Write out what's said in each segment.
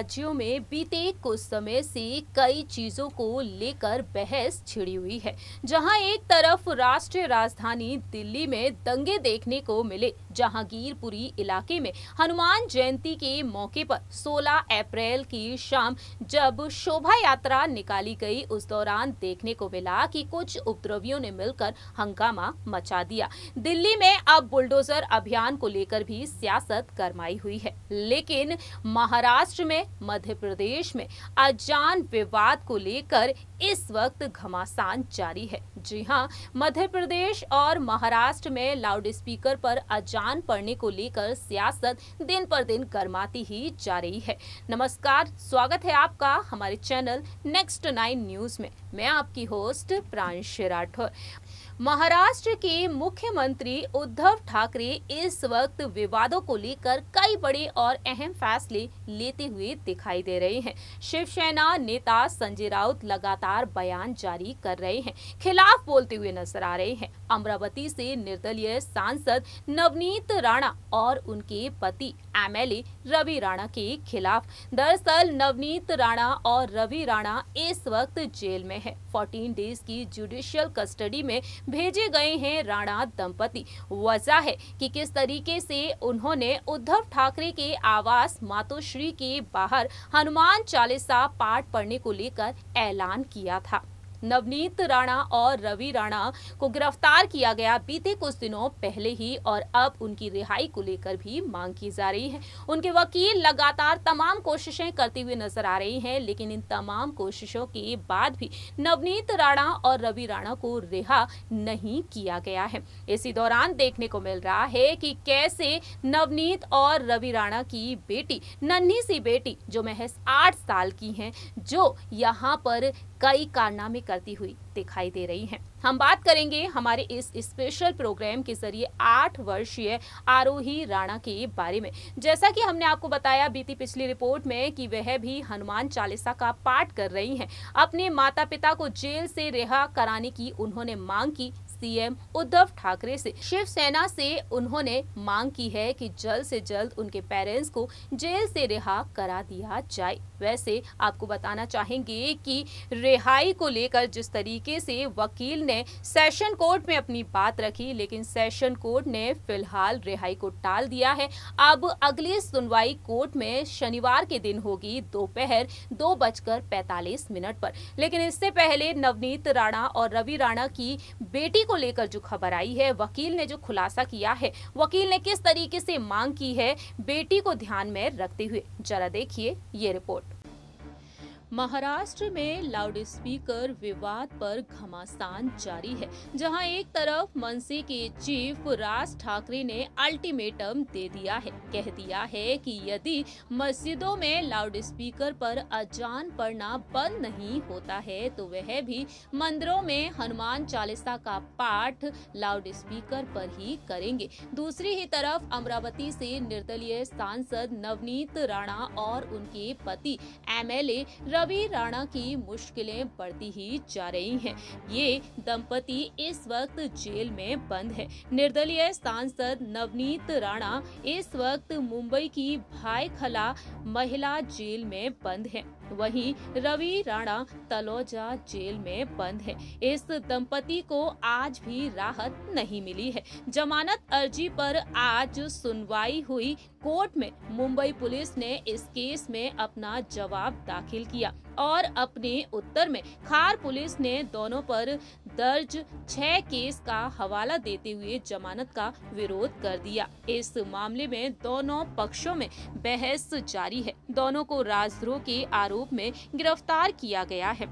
राज्यों में बीते कुछ समय से कई चीजों को लेकर बहस छिड़ी हुई है जहां एक तरफ राष्ट्रीय राजधानी दिल्ली में दंगे देखने को मिले जहांगीरपुरी इलाके में हनुमान जयंती के मौके पर 16 अप्रैल की शाम जब शोभा यात्रा निकाली गई उस दौरान देखने को मिला कि कुछ उपद्रवियों ने मिलकर हंगामा मचा दिया दिल्ली में अब बुलडोजर अभियान को लेकर भी सियासत गरमाई हुई है लेकिन महाराष्ट्र में मध्य प्रदेश में अजान विवाद को लेकर इस वक्त घमासान जारी है जी हाँ मध्य प्रदेश और महाराष्ट्र में लाउड स्पीकर पर अजान पड़ने को लेकर सियासत दिन पर दिन गर्माती ही जा रही है नमस्कार स्वागत है आपका हमारे चैनल नेक्स्ट नाइन न्यूज में मैं आपकी होस्ट प्रांश राठौर महाराष्ट्र के मुख्यमंत्री उद्धव ठाकरे इस वक्त विवादों को लेकर कई बड़े और अहम फैसले लेते हुए दिखाई दे रहे हैं शिवसेना नेता संजय राउत लगातार बयान जारी कर रहे हैं खिलाफ बोलते हुए नजर आ रहे हैं अमरावती से निर्दलीय सांसद नवनीत राणा और उनके पति एमएलए रवि राणा के खिलाफ दरअसल नवनीत राणा और रवि राणा इस वक्त जेल में है फोर्टीन डेज की जुडिशियल कस्टडी में भेजे गए हैं राणा दंपति वजह है कि किस तरीके से उन्होंने उद्धव ठाकरे के आवास मातोश्री के बाहर हनुमान चालीसा पाठ पढ़ने को लेकर ऐलान किया था नवनीत राणा और रवि राणा को गिरफ्तार किया गया बीते कुछ दिनों पहले ही और अब उनकी रिहाई को लेकर भी मांग की जा रही है उनके वकील लगातार तमाम कोशिशें करती हुई नजर आ रही हैं लेकिन इन तमाम कोशिशों के बाद भी नवनीत राणा और रवि राणा को रिहा नहीं किया गया है इसी दौरान देखने को मिल रहा है कि कैसे नवनीत और रवि राणा की बेटी नन्ही सी बेटी जो महज आठ साल की है जो यहाँ पर कई कारनामे करती हुई दिखाई दे रही हैं हम बात करेंगे हमारे इस स्पेशल प्रोग्राम के जरिए आठ वर्षीय आरोही राणा के बारे में जैसा कि हमने आपको बताया बीती पिछली रिपोर्ट में कि वह भी हनुमान चालीसा का पाठ कर रही हैं अपने माता पिता को जेल से रिहा कराने की उन्होंने मांग की सीएम उद्धव ठाकरे से शिवसेना से उन्होंने मांग की है कि जल्द से जल्द उनके पेरेंट्स को जेल से रिहा करा दिया जाए वैसे आपको बताना चाहेंगे कि रिहाई को लेकर जिस तरीके से वकील ने सेशन कोर्ट में अपनी बात रखी लेकिन सेशन कोर्ट ने फिलहाल रिहाई को टाल दिया है अब अगली सुनवाई कोर्ट में शनिवार के दिन होगी दोपहर दो, बजकर पैतालीस मिनट पर लेकिन इससे पहले नवनीत राणा और रवि राणा की बेटी को लेकर जो खबर आई है वकील ने जो खुलासा किया है वकील ने किस तरीके से मांग की है बेटी को ध्यान में रखते हुए जरा देखिए ये रिपोर्ट महाराष्ट्र में लाउड स्पीकर विवाद पर घमासान जारी है जहां एक तरफ मनसे के चीफ राज ठाकरे ने अल्टीमेटम दे दिया है कह दिया है कि यदि मस्जिदों में लाउड स्पीकर पर अजान पढ़ना बंद नहीं होता है तो वह भी मंदिरों में हनुमान चालीसा का पाठ लाउड स्पीकर पर ही करेंगे दूसरी ही तरफ अमरावती से निर्दलीय सांसद नवनीत राणा और उनके पति एमएलए रवि राणा की मुश्किलें बढ़ती ही जा रही हैं। ये दंपति इस वक्त जेल में बंद है निर्दलीय सांसद नवनीत राणा इस वक्त मुंबई की भाई खला महिला जेल में बंद है वहीं रवि राणा तलौजा जेल में बंद है इस दंपति को आज भी राहत नहीं मिली है जमानत अर्जी पर आज सुनवाई हुई कोर्ट में मुंबई पुलिस ने इस केस में अपना जवाब दाखिल किया और अपने उत्तर में खार पुलिस ने दोनों पर दर्ज छह केस का हवाला देते हुए जमानत का विरोध कर दिया इस मामले में दोनों पक्षों में बहस जारी है दोनों को राजद्रोह के आरोप में गिरफ्तार किया गया है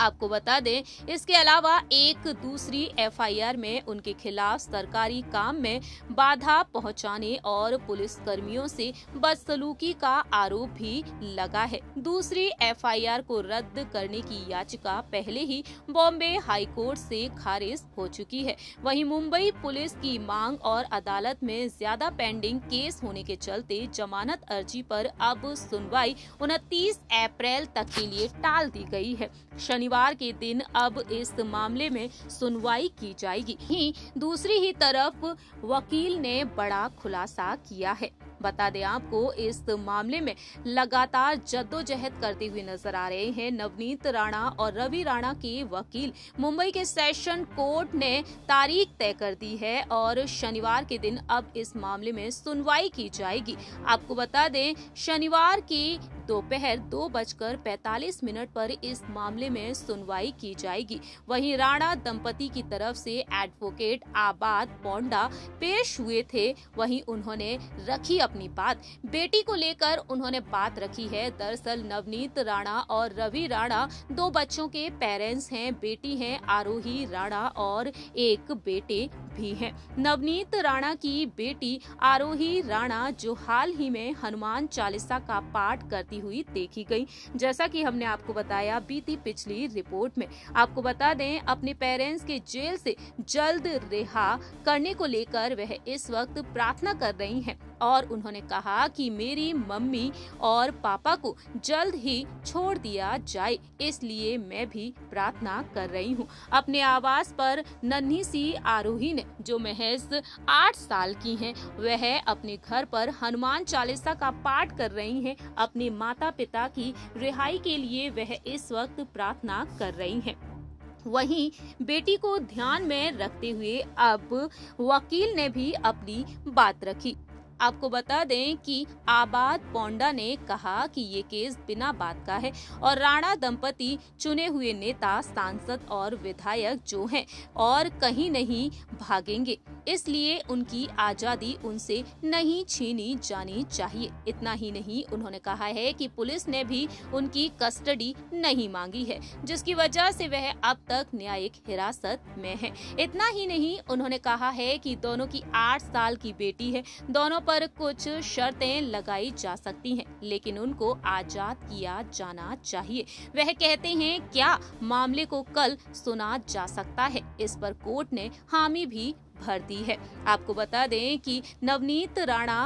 आपको बता दें इसके अलावा एक दूसरी एफआईआर में उनके खिलाफ सरकारी काम में बाधा पहुंचाने और पुलिस कर्मियों से बदसलूकी का आरोप भी लगा है दूसरी एफआईआर को रद्द करने की याचिका पहले ही बॉम्बे हाईकोर्ट से खारिज हो चुकी है वहीं मुंबई पुलिस की मांग और अदालत में ज्यादा पेंडिंग केस होने के चलते जमानत अर्जी पर अब सुनवाई उनतीस अप्रैल तक के लिए टाल दी गई है शनि शनिवार के दिन अब इस मामले में सुनवाई की जाएगी ही दूसरी ही तरफ वकील ने बड़ा खुलासा किया है बता दें आपको इस मामले में लगातार जद्दोजहद करते हुए नजर आ रहे हैं नवनीत राणा और रवि राणा के वकील मुंबई के सेशन कोर्ट ने तारीख तय कर दी है और शनिवार के दिन अब इस मामले में सुनवाई की जाएगी आपको बता दें शनिवार की दोपहर दो, दो बजकर पैतालीस मिनट पर इस मामले में सुनवाई की जाएगी वहीं राणा दंपति की तरफ से एडवोकेट आबाद पोंडा पेश हुए थे वहीं उन्होंने रखी अपनी बात बेटी को लेकर उन्होंने बात रखी है दरअसल नवनीत राणा और रवि राणा दो बच्चों के पेरेंट्स हैं बेटी है आरोही राणा और एक बेटे भी हैं। नवनीत राणा की बेटी आरोही राणा जो हाल ही में हनुमान चालीसा का पाठ करती हुई देखी गई जैसा कि हमने आपको बताया बीती पिछली रिपोर्ट में आपको बता दें अपने पेरेंट्स के जेल से जल्द रिहा करने को लेकर वह इस वक्त प्रार्थना कर रही हैं और उन्होंने कहा कि मेरी मम्मी और पापा को जल्द ही छोड़ दिया जाए इसलिए मैं भी प्रार्थना कर रही हूँ अपने आवास पर नन्ही सी आरोही ने जो महज आठ साल की हैं वह अपने घर पर हनुमान चालीसा का पाठ कर रही हैं अपने माता पिता की रिहाई के लिए वह इस वक्त प्रार्थना कर रही हैं वहीं बेटी को ध्यान में रखते हुए अब वकील ने भी अपनी बात रखी आपको बता दें कि आबाद पोंडा ने कहा कि ये केस बिना बात का है और राणा दंपति चुने हुए नेता सांसद और विधायक जो हैं और कहीं नहीं भागेंगे इसलिए उनकी आजादी उनसे नहीं छीनी जानी चाहिए इतना ही नहीं उन्होंने कहा है कि पुलिस ने भी उनकी कस्टडी नहीं मांगी है जिसकी वजह से वह अब तक न्यायिक हिरासत में है इतना ही नहीं उन्होंने कहा है कि दोनों की आठ साल की बेटी है दोनों पर कुछ शर्तें लगाई जा सकती हैं लेकिन उनको आजाद किया जाना चाहिए वह कहते हैं क्या मामले को कल सुना जा सकता है इस पर कोर्ट ने हामी भी भर दी है आपको बता दें कि नवनीत राणा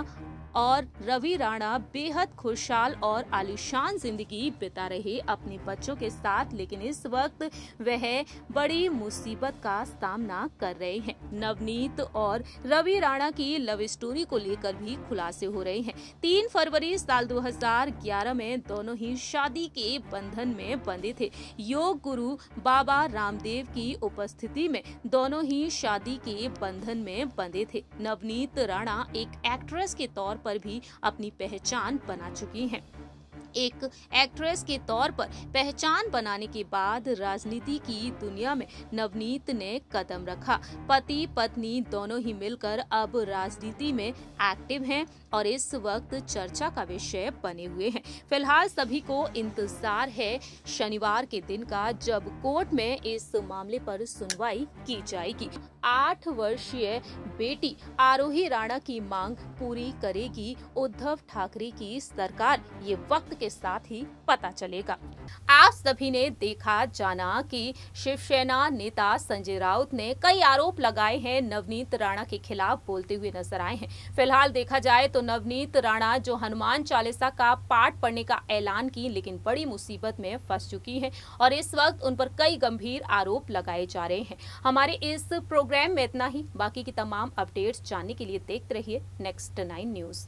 और रवि राणा बेहद खुशहाल और आलिशान जिंदगी बिता रहे अपने बच्चों के साथ लेकिन इस वक्त वह बड़ी मुसीबत का सामना कर रहे हैं नवनीत और रवि राणा की लव स्टोरी को लेकर भी खुलासे हो रहे हैं तीन फरवरी साल 2011 में दोनों ही शादी के बंधन में बंधे थे योग गुरु बाबा रामदेव की उपस्थिति में दोनों ही शादी के बंधन में बंधे थे नवनीत राणा एक एक्ट्रेस के तौर पर भी अपनी पहचान बना चुकी हैं एक एक्ट्रेस के तौर पर पहचान बनाने के बाद राजनीति की दुनिया में नवनीत ने कदम रखा पति पत्नी दोनों ही मिलकर अब राजनीति में एक्टिव हैं और इस वक्त चर्चा का विषय बने हुए हैं फिलहाल सभी को इंतजार है शनिवार के दिन का जब कोर्ट में इस मामले पर सुनवाई की जाएगी आठ वर्षीय बेटी आरोही राणा की मांग पूरी करेगी उद्धव ठाकरे की सरकार ये वक्त के साथ ही पता चलेगा आप सभी ने देखा जाना कि शिवसेना नेता संजय राउत ने कई आरोप लगाए हैं नवनीत राणा के खिलाफ बोलते हुए नजर आए हैं फिलहाल देखा जाए तो नवनीत राणा जो हनुमान चालीसा का पाठ पढ़ने का ऐलान की लेकिन बड़ी मुसीबत में फंस चुकी है और इस वक्त उन पर कई गंभीर आरोप लगाए जा रहे हैं हमारे इस प्रोग्राम में इतना ही बाकी की तमाम अपडेट्स जानने के लिए देखते रहिए नेक्स्ट नाइन न्यूज़